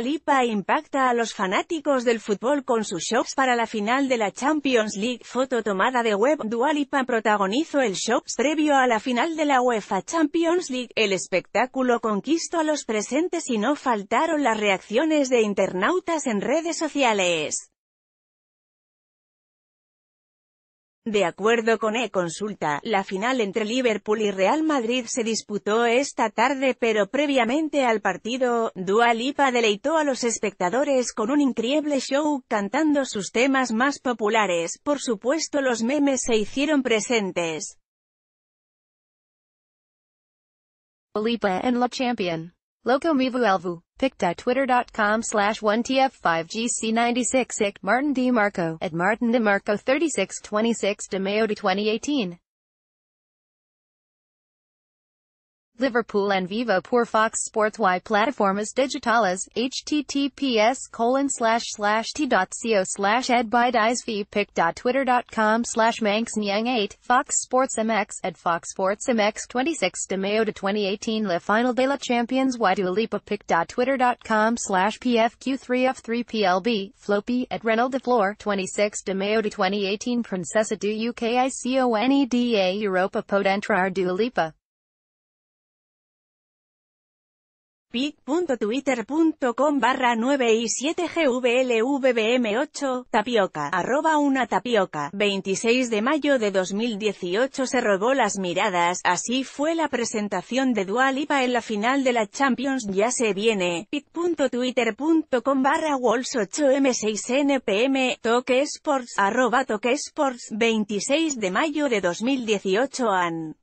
Lipa impacta a los fanáticos del fútbol con sus shows para la final de la Champions League. Foto tomada de web. Dualipa protagonizó el show previo a la final de la UEFA Champions League. El espectáculo conquistó a los presentes y no faltaron las reacciones de internautas en redes sociales. De acuerdo con e-consulta, la final entre Liverpool y Real Madrid se disputó esta tarde pero previamente al partido, Dua Lipa deleitó a los espectadores con un increíble show cantando sus temas más populares, por supuesto los memes se hicieron presentes. elvu pic.twitter.com slash 1tf5gc96 at Martin DeMarco at Martin DeMarco 3626 de Mayo de 2018. Liverpool and Viva Poor Fox Sports Y plataformas digitales, https colon slash slash t.co slash edbydiesvpic.twitter.com slash manxnyang8, Fox Sports MX, at Fox Sports MX 26 de Mayo de 2018 La Final de la Champions Y Dualipa pic.twitter.com slash pfq3f3plb, Floppy, at Renal de Floor 26 de Mayo de 2018 Princesa du UKICONEDA Europa Podentra Dualipa. pic.twitter.com barra 9 y 7 gvlvbm 8 tapioca, arroba una tapioca, 26 de mayo de 2018 se robó las miradas, así fue la presentación de Dual Lipa en la final de la Champions, ya se viene, pic.twitter.com barra walls 8 m 6 npm toque sports, arroba toque sports, 26 de mayo de 2018 an.